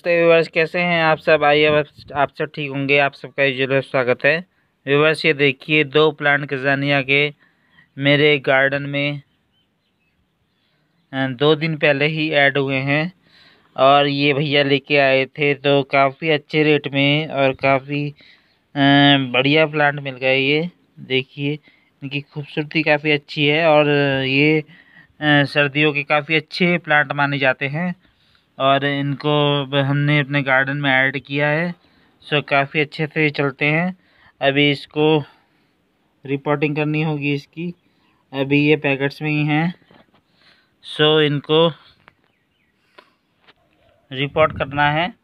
नमस्ते व्यूवर्स कैसे हैं आप सब आइए आप सब ठीक होंगे आप सबका जरूर स्वागत है व्यूवर्स ये देखिए दो प्लांट कजानिया के मेरे गार्डन में दो दिन पहले ही ऐड हुए हैं और ये भैया लेके आए थे तो काफ़ी अच्छे रेट में और काफ़ी बढ़िया प्लांट मिल गए ये देखिए इनकी खूबसूरती काफ़ी अच्छी है और ये सर्दियों के काफ़ी अच्छे प्लांट माने जाते हैं और इनको हमने अपने गार्डन में ऐड किया है सो काफ़ी अच्छे से चलते हैं अभी इसको रिपोर्टिंग करनी होगी इसकी अभी ये पैकेट्स में ही हैं सो इनको रिपोर्ट करना है